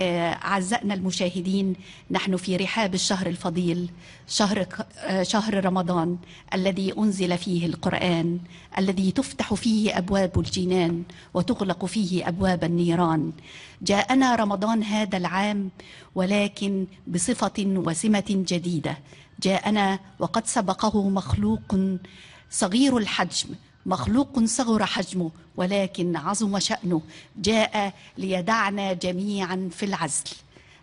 آه، أعزائنا المشاهدين نحن في رحاب الشهر الفضيل شهر, آه، شهر رمضان الذي أنزل فيه القرآن الذي تفتح فيه أبواب الجنان وتغلق فيه أبواب النيران جاءنا رمضان هذا العام ولكن بصفة وسمة جديدة جاءنا وقد سبقه مخلوق صغير الحجم مخلوق صغر حجمه ولكن عظم شأنه جاء ليدعنا جميعا في العزل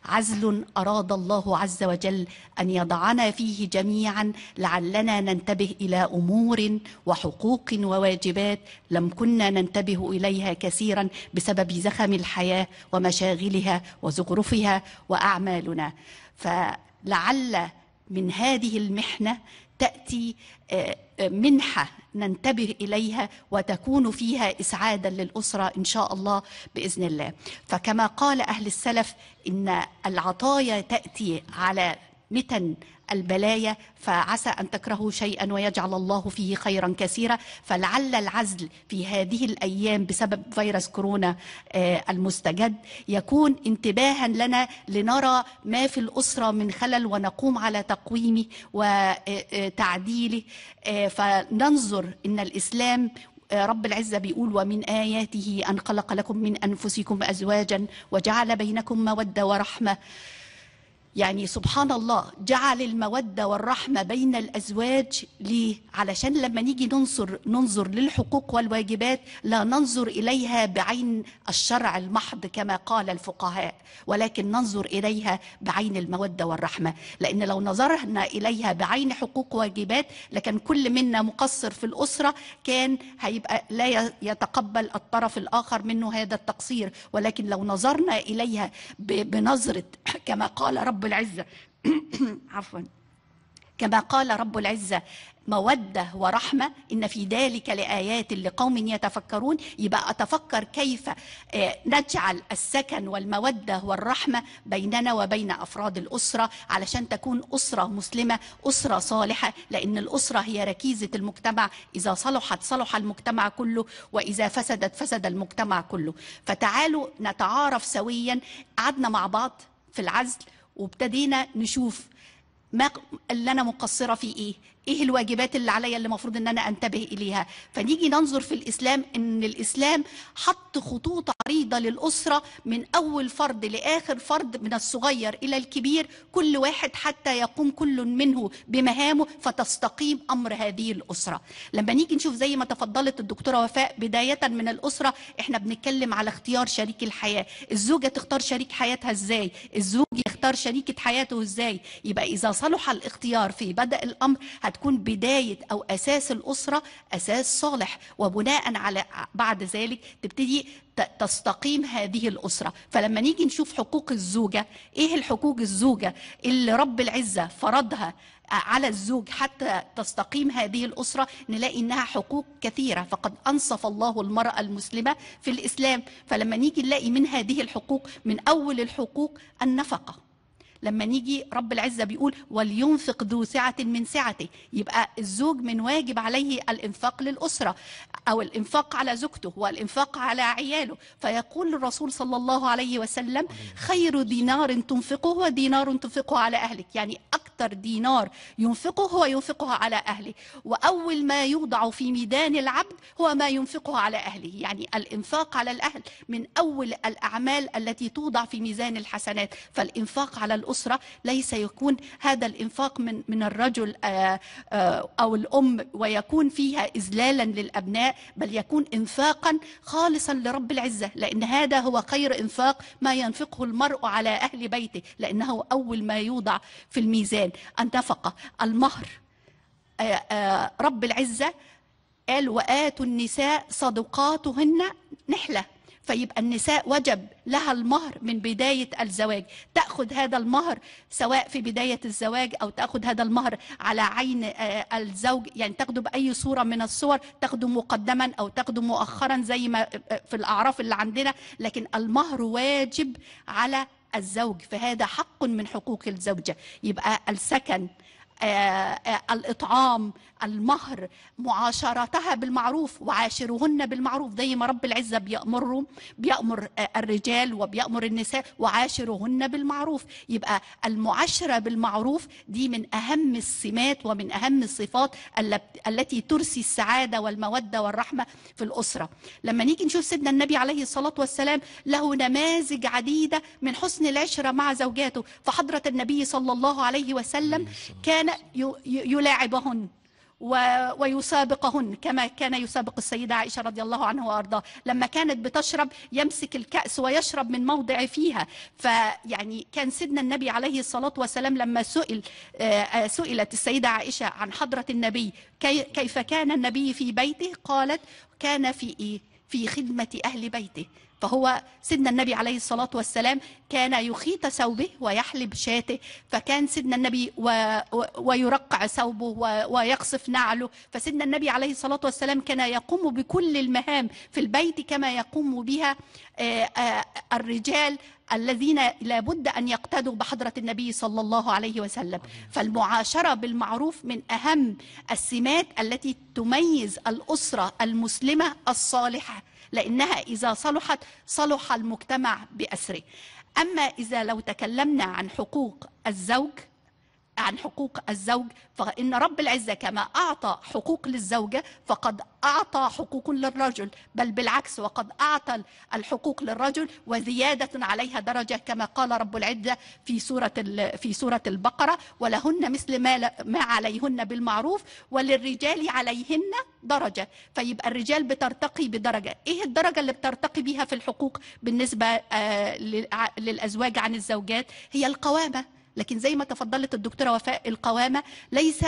عزل أراد الله عز وجل أن يضعنا فيه جميعا لعلنا ننتبه إلى أمور وحقوق وواجبات لم كنا ننتبه إليها كثيرا بسبب زخم الحياة ومشاغلها وزخرفها وأعمالنا فلعل من هذه المحنة تاتي آه، آه، منحه ننتبه اليها وتكون فيها اسعادا للاسره ان شاء الله باذن الله فكما قال اهل السلف ان العطايا تاتي على متن البلايا فعسى أن تكرهوا شيئا ويجعل الله فيه خيرا كثيرا فلعل العزل في هذه الأيام بسبب فيروس كورونا آه، المستجد يكون انتباها لنا لنرى ما في الأسرة من خلل ونقوم على تقويمه وتعديله آه، آه، فننظر إن الإسلام رب العزة بيقول ومن آياته أن خلق لكم من أنفسكم أزواجا وجعل بينكم مودة ورحمة يعني سبحان الله جعل المودة والرحمة بين الأزواج ليه؟ علشان لما نيجي ننظر ننظر للحقوق والواجبات لا ننظر إليها بعين الشرع المحض كما قال الفقهاء ولكن ننظر إليها بعين المودة والرحمة لأن لو نظرنا إليها بعين حقوق واجبات لكن كل منا مقصر في الأسرة كان هيبقى لا يتقبل الطرف الآخر منه هذا التقصير ولكن لو نظرنا إليها بنظرة كما قال رب رب العزة عفوا كما قال رب العزة مودة ورحمة إن في ذلك لآيات لقوم يتفكرون يبقى أتفكر كيف آه، نجعل السكن والمودة والرحمة بيننا وبين أفراد الأسرة علشان تكون أسرة مسلمة أسرة صالحة لأن الأسرة هي ركيزة المجتمع إذا صلحت صلح المجتمع كله وإذا فسدت فسد المجتمع كله فتعالوا نتعارف سويا قعدنا مع بعض في العزل وابتدينا نشوف ما اللي انا مقصره فيه ايه ايه الواجبات اللي عليا اللي المفروض ان انا انتبه اليها فنيجي ننظر في الاسلام ان الاسلام حط خطوط عريضه للاسره من اول فرد لاخر فرد من الصغير الى الكبير كل واحد حتى يقوم كل منه بمهامه فتستقيم امر هذه الاسره لما نيجي نشوف زي ما تفضلت الدكتوره وفاء بدايه من الاسره احنا بنتكلم على اختيار شريك الحياه الزوجه تختار شريك حياتها ازاي الزوج يختار شريكه حياته ازاي يبقى اذا صلح الاختيار في بدا الامر هتكون بداية أو أساس الأسرة أساس صالح وبناء على بعد ذلك تبتدي تستقيم هذه الأسرة فلما نيجي نشوف حقوق الزوجة إيه الحقوق الزوجة اللي رب العزة فرضها على الزوج حتى تستقيم هذه الأسرة نلاقي إنها حقوق كثيرة فقد أنصف الله المرأة المسلمة في الإسلام فلما نيجي نلاقي من هذه الحقوق من أول الحقوق النفقة لما نيجي رب العزة بيقول ولينفق ذو سعة من سعته يبقى الزوج من واجب عليه الإنفاق للأسرة أو الإنفاق على زوجته والإنفاق على عياله فيقول الرسول صلى الله عليه وسلم خير دينار تنفقه ودينار تنفقه على أهلك يعني أكثر دينار ينفقه هو ينفقه على أهله وأول ما يوضع في ميدان العبد هو ما ينفقه على أهله يعني الإنفاق على الأهل من أول الأعمال التي توضع في ميزان الحسنات فالإنفاق على الأسرة الأسرة ليس يكون هذا الإنفاق من من الرجل آه، آه، أو الأم ويكون فيها إذلالا للأبناء بل يكون إنفاقا خالصا لرب العزة لأن هذا هو خير إنفاق ما ينفقه المرء على أهل بيته لأنه أول ما يوضع في الميزان النفقة المهر آه، رب العزة قال وآتوا النساء صدقاتهن نحلة فيبقى النساء وجب لها المهر من بداية الزواج تأخذ هذا المهر سواء في بداية الزواج أو تأخذ هذا المهر على عين آه، الزوج يعني تاخده بأي صورة من الصور تاخده مقدما أو تاخده مؤخرا زي ما آه، آه، في الأعراف اللي عندنا لكن المهر واجب على الزوج فهذا حق من حقوق الزوجة يبقى السكن آه، آه، الإطعام المهر معاشرتها بالمعروف وعاشرهن بالمعروف زي ما رب العزة بيامر بيأمر آه، الرجال وبيأمر النساء وعاشرهن بالمعروف يبقى المعاشرة بالمعروف دي من أهم السمات ومن أهم الصفات التي ترسي السعادة والمودة والرحمة في الأسرة لما نيجي نشوف سيدنا النبي عليه الصلاة والسلام له نماذج عديدة من حسن العشرة مع زوجاته فحضرة النبي صلى الله عليه وسلم كان كان يلاعبهن ويسابقهن كما كان يسابق السيدة عائشة رضي الله عنها وأرضاه لما كانت بتشرب يمسك الكأس ويشرب من موضع فيها فيعني كان سيدنا النبي عليه الصلاة والسلام لما سئل آه، آه، سئلت السيدة عائشة عن حضرة النبي كيف كان النبي في بيته قالت كان في إيه في خدمة أهل بيته فهو سيدنا النبي عليه الصلاة والسلام كان يخيط ثوبه ويحلب شاته فكان سيدنا النبي و... و... ويرقع ثوبه و... ويقصف نعله فسيدنا النبي عليه الصلاة والسلام كان يقوم بكل المهام في البيت كما يقوم بها آه، آه، الرجال الذين لابد أن يقتدوا بحضرة النبي صلى الله عليه وسلم فالمعاشرة بالمعروف من أهم السمات التي تميز الأسرة المسلمة الصالحة لأنها إذا صلحت صلح المجتمع بأسره أما إذا لو تكلمنا عن حقوق الزوج عن حقوق الزوج فإن رب العزة كما أعطى حقوق للزوجة فقد أعطى حقوق للرجل بل بالعكس وقد أعطى الحقوق للرجل وزيادة عليها درجة كما قال رب العزة في سورة في سورة البقرة ولهن مثل ما ما عليهن بالمعروف وللرجال عليهن درجة فيبقى الرجال بترتقي بدرجة إيه الدرجة اللي بترتقي بها في الحقوق بالنسبة آه، للأزواج عن الزوجات هي القوامة لكن زي ما تفضلت الدكتوره وفاء القوامه ليس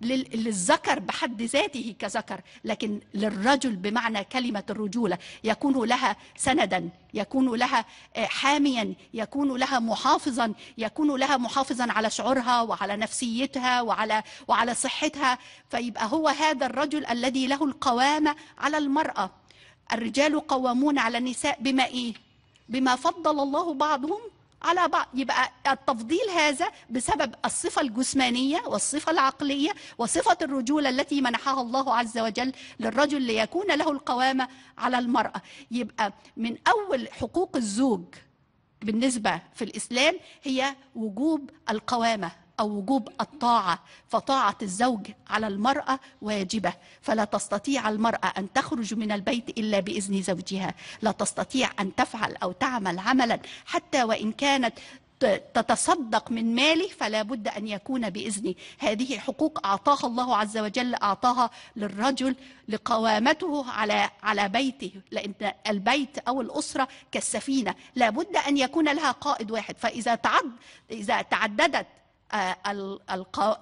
للذكر بحد ذاته كذكر لكن للرجل بمعنى كلمه الرجوله يكون لها سندا يكون لها آه، حاميا يكون لها محافظا يكون لها محافظا على شعورها وعلى نفسيتها وعلى وعلى صحتها فيبقى هو هذا الرجل الذي له القوامه على المراه الرجال قوامون على النساء بما ايه بما فضل الله بعضهم على بعض يبقى التفضيل هذا بسبب الصفة الجسمانية والصفة العقلية وصفة الرجولة التي منحها الله عز وجل للرجل ليكون له القوامة على المرأة يبقى من أول حقوق الزوج بالنسبة في الإسلام هي وجوب القوامة أو وجوب الطاعة فطاعة الزوج على المرأة واجبة فلا تستطيع المرأة أن تخرج من البيت إلا بإذن زوجها لا تستطيع أن تفعل أو تعمل عملا حتى وإن كانت تتصدق من ماله فلا بد أن يكون بإذنه هذه حقوق أعطاها الله عز وجل أعطاها للرجل لقوامته على على بيته لأن البيت أو الأسرة كالسفينة لا بد أن يكون لها قائد واحد فإذا تعد إذا تعددت آه،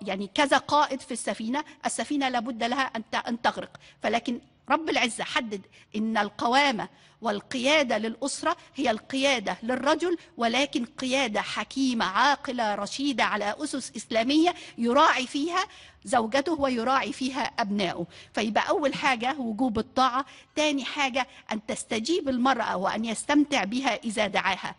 يعني كذا قائد في السفينة السفينة لابد لها أن تغرق فلكن رب العزة حدد إن القوامة والقيادة للأسرة هي القيادة للرجل ولكن قيادة حكيمة عاقلة رشيدة على أسس إسلامية يراعي فيها زوجته ويراعي فيها أبنائه فيبقى أول حاجة وجوب الطاعة تاني حاجة أن تستجيب المرأة وأن يستمتع بها إذا دعاها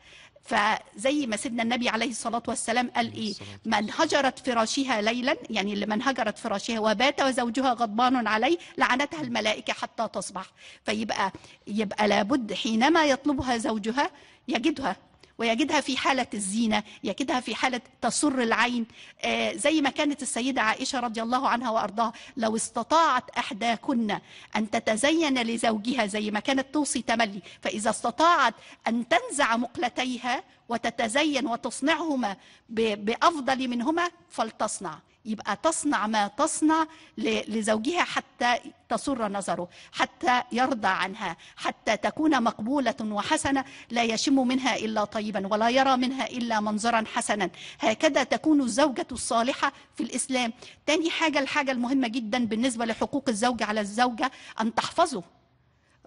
فزي ما سيدنا النبي عليه الصلاة والسلام قال إيه من هجرت فراشها ليلا يعني اللي من هجرت فراشها وبات وزوجها غضبان عليه لعنتها الملائكة حتى تصبح فيبقى يبقى لابد حينما يطلبها زوجها يجدها ويجدها في حالة الزينة يجدها في حالة تسر العين آه، زي ما كانت السيدة عائشة رضي الله عنها وأرضاها لو استطاعت أحداكن أن تتزين لزوجها زي ما كانت توصي تملي فإذا استطاعت أن تنزع مقلتيها وتتزين وتصنعهما بأفضل منهما فلتصنع يبقى تصنع ما تصنع لزوجها حتى تسر نظره حتى يرضى عنها حتى تكون مقبولة وحسنة لا يشم منها إلا طيبا ولا يرى منها إلا منظرا حسنا هكذا تكون الزوجة الصالحة في الإسلام تاني حاجة الحاجة المهمة جدا بالنسبة لحقوق الزوج على الزوجة أن تحفظه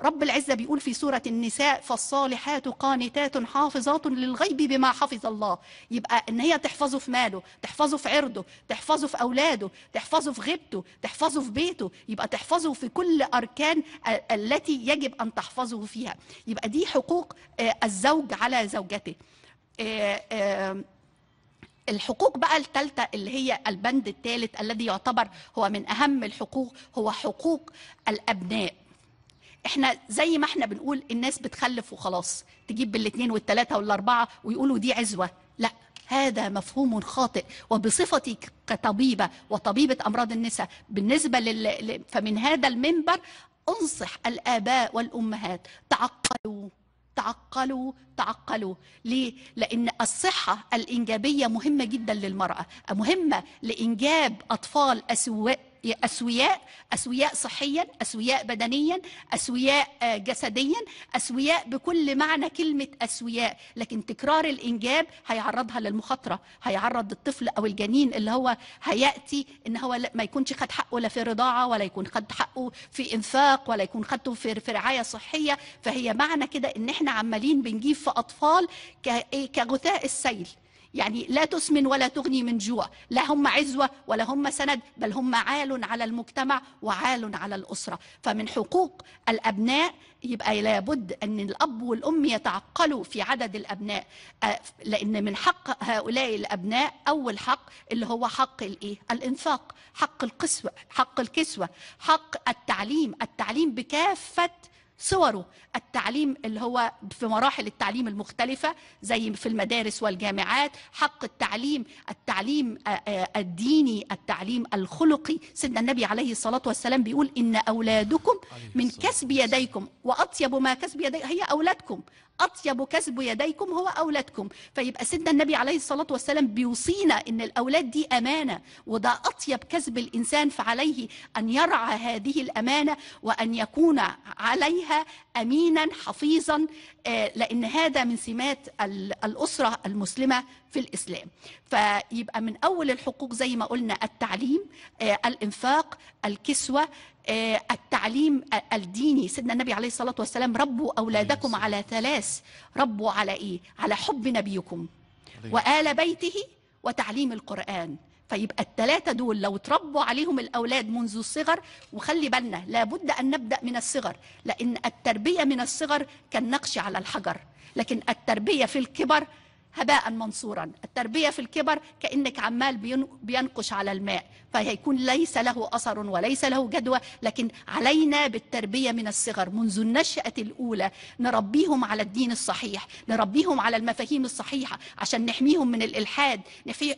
رب العزة بيقول في سورة النساء فالصالحات قانتات حافظات للغيب بما حفظ الله يبقى ان هي تحفظه في ماله تحفظه في عرضه تحفظه في اولاده تحفظه في غيبته تحفظه في بيته يبقى تحفظه في كل اركان التي يجب ان تحفظه فيها يبقى دي حقوق آه، الزوج على زوجته آه، آه، الحقوق بقى الثالثة اللي هي البند الثالث الذي يعتبر هو من أهم الحقوق هو حقوق الأبناء احنا زي ما احنا بنقول الناس بتخلف وخلاص تجيب بالاثنين والثلاثه والاربعه ويقولوا دي عزوه لا هذا مفهوم خاطئ وبصفتي كطبيبه وطبيبه امراض النساء بالنسبه لل... فمن هذا المنبر انصح الاباء والامهات تعقلوا تعقلوا تعقلوا ليه لان الصحه الانجابيه مهمه جدا للمراه مهمه لانجاب اطفال اسواق اسوياء اسوياء صحيا اسوياء بدنيا اسوياء آه، جسديا اسوياء بكل معنى كلمه اسوياء لكن تكرار الانجاب هيعرضها للمخاطره هيعرض الطفل او الجنين اللي هو هياتي ان هو ما يكونش خد حقه لا في رضاعه ولا يكون خد حقه في انفاق ولا يكون خدته في رعايه صحيه فهي معنى كده ان احنا عمالين بنجيب في اطفال إيه، كغثاء السيل يعني لا تسمن ولا تغني من جوع لا هم عزوة ولا هم سند بل هم عال على المجتمع وعال على الأسرة فمن حقوق الأبناء يبقى لابد أن الأب والأم يتعقلوا في عدد الأبناء آه، لأن من حق هؤلاء الأبناء أول حق اللي هو حق الإيه؟ الإنفاق حق القسوة حق الكسوة حق التعليم التعليم بكافة صوره التعليم اللي هو في مراحل التعليم المختلفة زي في المدارس والجامعات حق التعليم التعليم آه، آه، الديني التعليم الخلقي سيدنا النبي عليه الصلاة والسلام بيقول إن أولادكم من كسب يديكم وأطيب ما كسب يدي هي أولادكم أطيب كسب يديكم هو أولادكم فيبقى سيدنا النبي عليه الصلاة والسلام بيوصينا إن الأولاد دي أمانة وده أطيب كسب الإنسان فعليه أن يرعى هذه الأمانة وأن يكون عليها امينا حفيظا آه، لان هذا من سمات الاسره المسلمه في الاسلام فيبقى من اول الحقوق زي ما قلنا التعليم آه، الانفاق الكسوه آه، التعليم الديني سيدنا النبي عليه الصلاه والسلام ربوا اولادكم على ثلاث ربوا على ايه على حب نبيكم وال بيته وتعليم القران فيبقى الثلاثة دول لو تربوا عليهم الأولاد منذ الصغر وخلي بالنا لابد أن نبدأ من الصغر لأن التربية من الصغر كالنقش على الحجر لكن التربية في الكبر هباء منصورا التربية في الكبر كأنك عمال بينقش على الماء فيكون ليس له أثر وليس له جدوى لكن علينا بالتربية من الصغر منذ النشأة الأولى نربيهم على الدين الصحيح نربيهم على المفاهيم الصحيحة عشان نحميهم من الإلحاد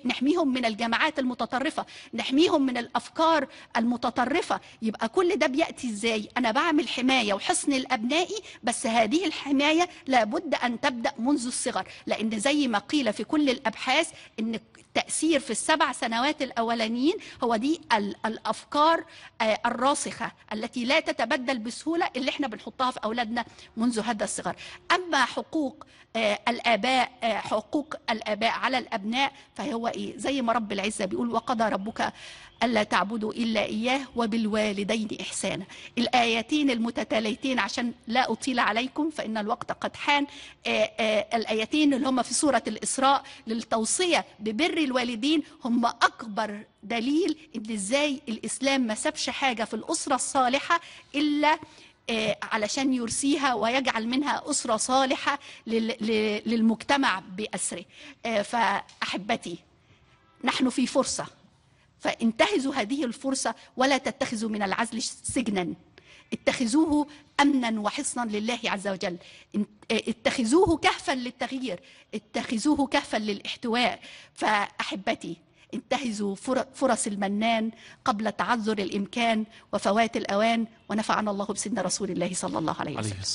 نحميهم من الجماعات المتطرفة نحميهم من الأفكار المتطرفة يبقى كل ده بيأتي إزاي أنا بعمل حماية وحصن لأبنائي بس هذه الحماية لابد أن تبدأ منذ الصغر لأن زي ما قيل في كل الأبحاث أن التأثير في السبع سنوات الأولانيين هو دي الافكار آه، الراسخه التي لا تتبدل بسهوله اللي احنا بنحطها في اولادنا منذ هذا الصغر اما حقوق آه، الآباء آه، حقوق الآباء على الأبناء فهو إيه زي ما رب العزة بيقول وقضى ربك ألا تعبدوا إلا إياه وبالوالدين إحسانا الآيتين المتتاليتين عشان لا أطيل عليكم فإن الوقت قد حان آه، الآيتين اللي هم في سورة الإسراء للتوصية ببر الوالدين هم أكبر دليل إن إزاي الإسلام ما سابش حاجة في الأسرة الصالحة إلا آه، علشان يرسيها ويجعل منها أسرة صالحة للمجتمع بأسره آه، فأحبتي نحن في فرصة فانتهزوا هذه الفرصة ولا تتخذوا من العزل سجنا اتخذوه امنا وحصنا لله عز وجل آه، اتخذوه كهفا للتغيير اتخذوه كهفا للاحتواء فاحبتي انتهزوا فرص المنان قبل تعذر الإمكان وفوات الأوان ونفعنا الله بسن رسول الله صلى الله عليه وسلم